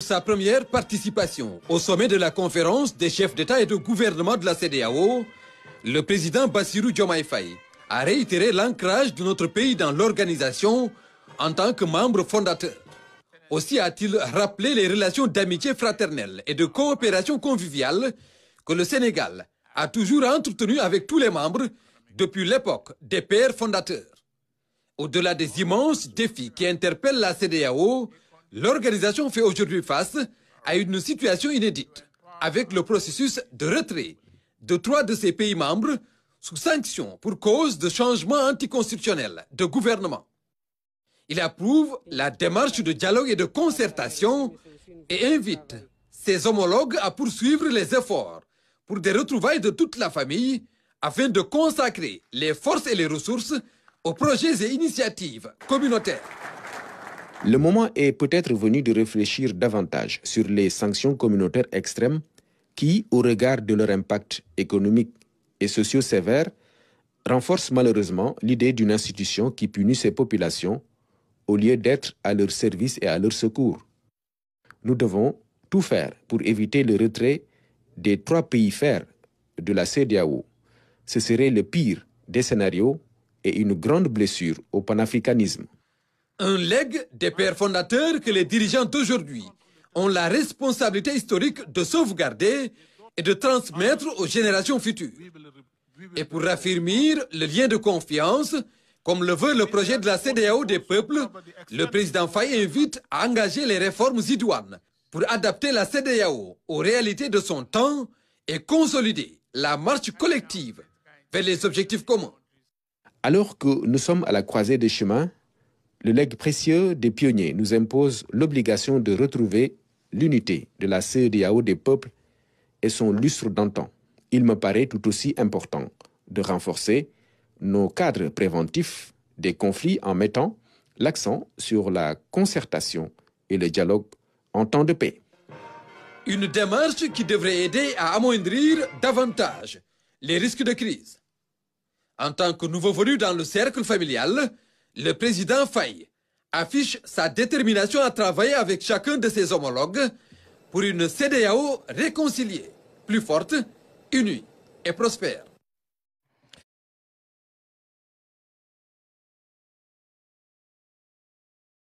Sa première participation au sommet de la conférence des chefs d'État et de gouvernement de la CDAO, le président Bassirou Diomaye a réitéré l'ancrage de notre pays dans l'organisation en tant que membre fondateur. Aussi a-t-il rappelé les relations d'amitié fraternelle et de coopération conviviale que le Sénégal a toujours entretenu avec tous les membres depuis l'époque des pères fondateurs. Au-delà des immenses défis qui interpellent la CDAO, L'organisation fait aujourd'hui face à une situation inédite avec le processus de retrait de trois de ses pays membres sous sanction pour cause de changements anticonstitutionnels de gouvernement. Il approuve la démarche de dialogue et de concertation et invite ses homologues à poursuivre les efforts pour des retrouvailles de toute la famille afin de consacrer les forces et les ressources aux projets et initiatives communautaires. Le moment est peut-être venu de réfléchir davantage sur les sanctions communautaires extrêmes qui, au regard de leur impact économique et socio sévère, renforcent malheureusement l'idée d'une institution qui punit ses populations au lieu d'être à leur service et à leur secours. Nous devons tout faire pour éviter le retrait des trois pays fers de la CEDEAO. Ce serait le pire des scénarios et une grande blessure au panafricanisme un leg des pères fondateurs que les dirigeants d'aujourd'hui ont la responsabilité historique de sauvegarder et de transmettre aux générations futures. Et pour affirmer le lien de confiance, comme le veut le projet de la CDAO des peuples, le président Faye invite à engager les réformes idoines pour adapter la CDAO aux réalités de son temps et consolider la marche collective vers les objectifs communs. Alors que nous sommes à la croisée des chemins, le legs précieux des pionniers nous impose l'obligation de retrouver l'unité de la CEDEAO des peuples et son lustre d'antan. Il me paraît tout aussi important de renforcer nos cadres préventifs des conflits en mettant l'accent sur la concertation et le dialogue en temps de paix. Une démarche qui devrait aider à amoindrir davantage les risques de crise. En tant que nouveau venu dans le cercle familial, le président Faye affiche sa détermination à travailler avec chacun de ses homologues pour une CDAO réconciliée, plus forte, unie et prospère.